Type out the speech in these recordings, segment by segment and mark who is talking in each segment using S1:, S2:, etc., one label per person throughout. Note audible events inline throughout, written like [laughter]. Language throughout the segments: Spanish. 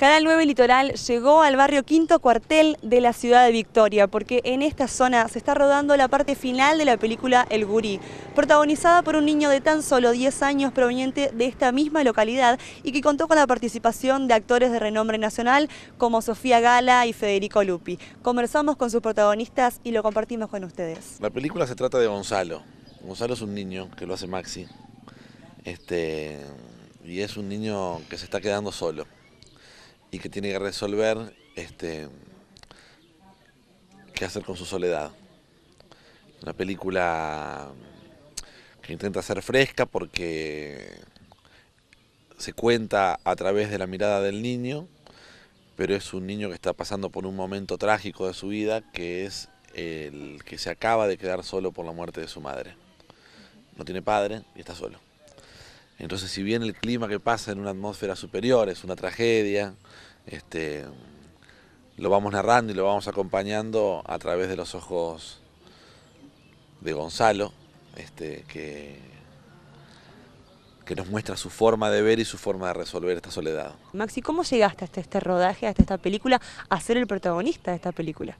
S1: Canal 9 Litoral llegó al barrio Quinto Cuartel de la ciudad de Victoria, porque en esta zona se está rodando la parte final de la película El Gurí, protagonizada por un niño de tan solo 10 años proveniente de esta misma localidad y que contó con la participación de actores de renombre nacional como Sofía Gala y Federico Lupi. Conversamos con sus protagonistas y lo compartimos con ustedes.
S2: La película se trata de Gonzalo. Gonzalo es un niño que lo hace Maxi. Este, y es un niño que se está quedando solo y que tiene que resolver este, qué hacer con su soledad. Una película que intenta ser fresca porque se cuenta a través de la mirada del niño, pero es un niño que está pasando por un momento trágico de su vida, que es el que se acaba de quedar solo por la muerte de su madre. No tiene padre y está solo. Entonces, si bien el clima que pasa en una atmósfera superior es una tragedia, este, lo vamos narrando y lo vamos acompañando a través de los ojos de Gonzalo, este, que, nos muestra su forma de ver y su forma de resolver esta soledad.
S1: Maxi, ¿cómo llegaste hasta este rodaje, hasta esta película, a ser el protagonista de esta película?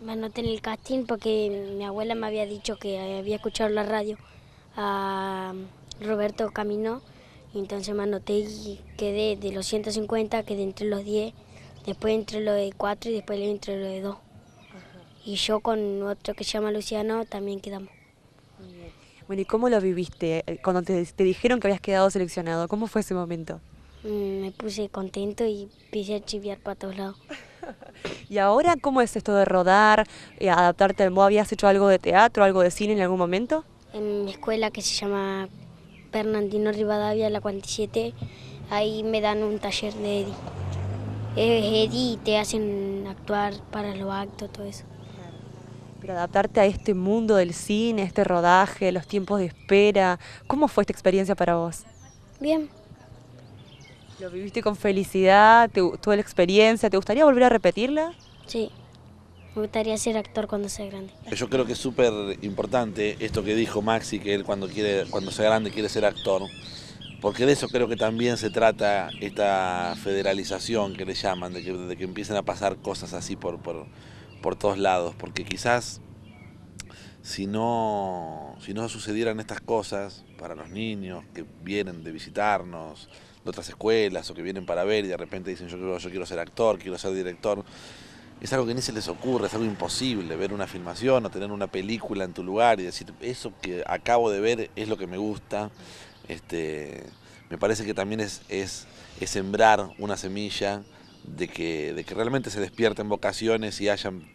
S3: Me anoté en el casting porque mi abuela me había dicho que había escuchado la radio. Ah, Roberto caminó y entonces me anoté y quedé de los 150, quedé entre los 10, después entre los de 4 y después entre los de 2. Y yo con otro que se llama Luciano también quedamos.
S1: Bueno, ¿y cómo lo viviste eh, cuando te, dijeron que habías quedado seleccionado? ¿Cómo fue ese momento?
S3: Mm, me puse contento y empecé a chiviar para todos lados.
S1: [laughs] ¿Y ahora cómo es esto de rodar, y eh, adaptarte al modo? ¿Habías hecho algo de teatro, algo de cine en algún momento?
S3: En mi escuela que se llama Bernardino Rivadavia, la 47. Ahí me dan un taller de Eddie. Es Eddie y te hacen actuar para los actos, todo eso.
S1: Pero adaptarte a este mundo del cine, este rodaje, los tiempos de espera, ¿cómo fue esta experiencia para vos? Bien. ¿Lo viviste con felicidad? tu la experiencia? ¿Te gustaría volver a repetirla? Sí. Me gustaría ser actor cuando sea grande.
S2: Yo creo que es súper importante esto que dijo Maxi, que él cuando, quiere, cuando sea grande quiere ser actor, porque de eso creo que también se trata esta federalización que le llaman, de que, empiecen a pasar cosas así por, por, todos lados, porque quizás si no, si no sucedieran estas cosas para los niños que vienen de visitarnos, de otras escuelas o que vienen para ver y de repente dicen yo, yo quiero ser actor, quiero ser director, es algo que ni se les ocurre, es algo imposible ver una filmación o tener una película en tu lugar y decir, eso que acabo de ver es lo que me gusta. Este, me parece que también es, es, es sembrar una semilla de que, de que realmente se despierten vocaciones y hayan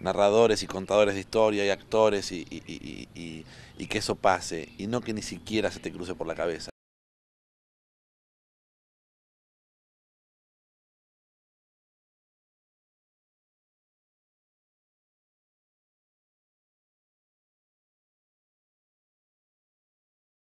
S2: narradores y contadores de historia y actores y, y, y que eso pase y no que ni siquiera se te cruce por la cabeza.